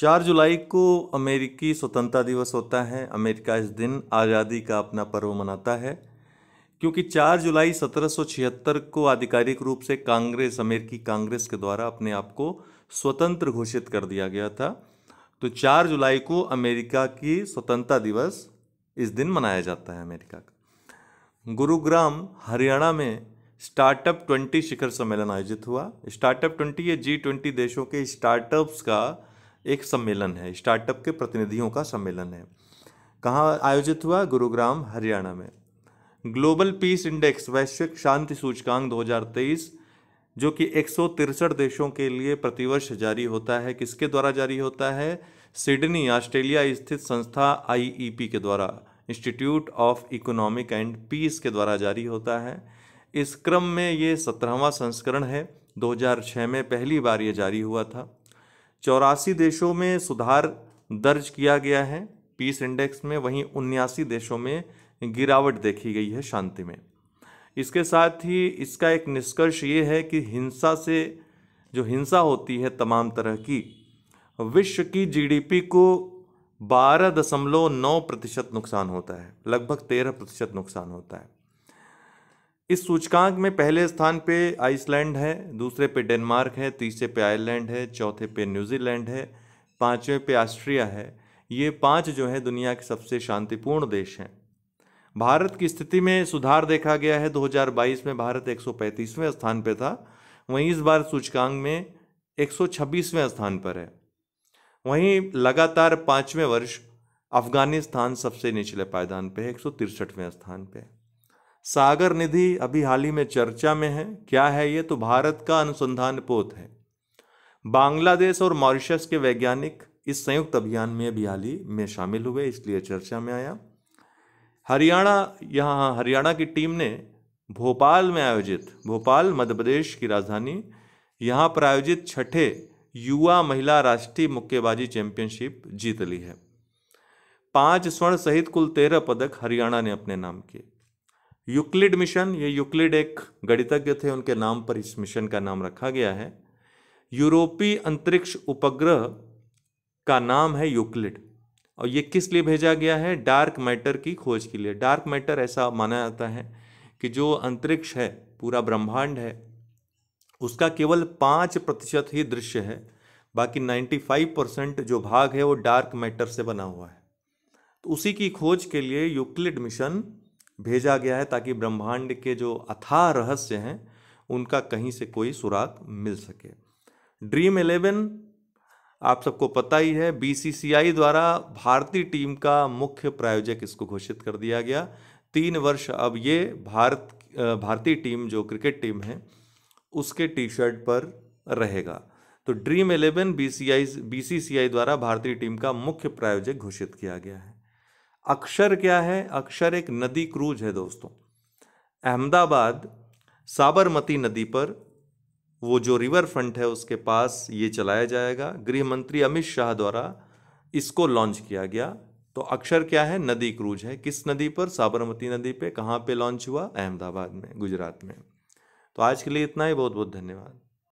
चार जुलाई को अमेरिकी स्वतंत्रता दिवस होता है अमेरिका इस दिन आज़ादी का अपना पर्व मनाता है क्योंकि चार जुलाई 1776 को आधिकारिक रूप से कांग्रेस अमेरिकी कांग्रेस के द्वारा अपने आप को स्वतंत्र घोषित कर दिया गया था तो चार जुलाई को अमेरिका की स्वतंत्रता दिवस इस दिन मनाया जाता है अमेरिका का गुरुग्राम हरियाणा में स्टार्टअप ट्वेंटी शिखर सम्मेलन आयोजित हुआ स्टार्टअप ट्वेंटी ये जी ट्वेंटी देशों के स्टार्टअप्स का एक सम्मेलन है स्टार्टअप के प्रतिनिधियों का सम्मेलन है कहाँ आयोजित हुआ गुरुग्राम हरियाणा में ग्लोबल पीस इंडेक्स वैश्विक शांति सूचकांक 2023 जो कि एक देशों के लिए प्रतिवर्ष जारी होता है किसके द्वारा जारी होता है सिडनी ऑस्ट्रेलिया स्थित संस्था आईईपी के द्वारा Institute of Economic and Peace के द्वारा जारी होता है इस क्रम में ये सत्रहवा संस्करण है 2006 में पहली बार ये जारी हुआ था चौरासी देशों में सुधार दर्ज किया गया है पीस इंडेक्स में वहीं उन्यासी देशों में गिरावट देखी गई है शांति में इसके साथ ही इसका एक निष्कर्ष ये है कि हिंसा से जो हिंसा होती है तमाम तरह की विश्व की जीडीपी को बारह दशमलव नौ प्रतिशत नुकसान होता है लगभग तेरह प्रतिशत नुकसान होता है इस सूचकांक में पहले स्थान पे आइसलैंड है दूसरे पे डेनमार्क है तीसरे पे आयरलैंड है चौथे पे न्यूजीलैंड है पाँचवें पे ऑस्ट्रिया है ये पांच जो है दुनिया के सबसे शांतिपूर्ण देश हैं भारत की स्थिति में सुधार देखा गया है 2022 में भारत 135वें स्थान पर था वहीं इस बार सूचकांक में 126वें स्थान पर है वहीं लगातार पाँचवें वर्ष अफगानिस्तान सबसे निचले पायदान पे है एक स्थान पर सागर निधि अभी हाल ही में चर्चा में है क्या है ये तो भारत का अनुसंधान पोत है बांग्लादेश और मॉरिशस के वैज्ञानिक इस संयुक्त अभियान में भी हाल ही में शामिल हुए इसलिए चर्चा में आया हरियाणा यहाँ हरियाणा की टीम ने भोपाल में आयोजित भोपाल मध्य प्रदेश की राजधानी यहाँ पर आयोजित छठे युवा महिला राष्ट्रीय मुक्केबाजी चैंपियनशिप जीत ली है पांच स्वर्ण सहित कुल तेरह पदक हरियाणा ने अपने नाम किए यूक्लिड मिशन ये यूक्लिड एक गणितज्ञ थे उनके नाम पर इस मिशन का नाम रखा गया है यूरोपीय अंतरिक्ष उपग्रह का नाम है यूक्लिड और ये किस लिए भेजा गया है डार्क मैटर की खोज के लिए डार्क मैटर ऐसा माना जाता है कि जो अंतरिक्ष है पूरा ब्रह्मांड है उसका केवल पाँच प्रतिशत ही दृश्य है बाकी नाइन्टी फाइव परसेंट जो भाग है वो डार्क मैटर से बना हुआ है तो उसी की खोज के लिए यूक्लिड मिशन भेजा गया है ताकि ब्रह्मांड के जो अथाह रहस्य हैं उनका कहीं से कोई सुराग मिल सके ड्रीम इलेवन आप सबको पता ही है बीसीसीआई द्वारा भारतीय टीम का मुख्य प्रायोजक इसको घोषित कर दिया गया तीन वर्ष अब ये भारत भारतीय टीम जो क्रिकेट टीम है उसके टी शर्ट पर रहेगा तो Dream Eleven B C I द्वारा भारतीय टीम का मुख्य प्रायोजक घोषित किया गया है अक्षर क्या है अक्षर एक नदी क्रूज है दोस्तों अहमदाबाद साबरमती नदी पर वो जो रिवर फ्रंट है उसके पास ये चलाया जाएगा गृह मंत्री अमित शाह द्वारा इसको लॉन्च किया गया तो अक्षर क्या है नदी क्रूज है किस नदी पर साबरमती नदी पे कहाँ पे लॉन्च हुआ अहमदाबाद में गुजरात में तो आज के लिए इतना ही बहुत बहुत धन्यवाद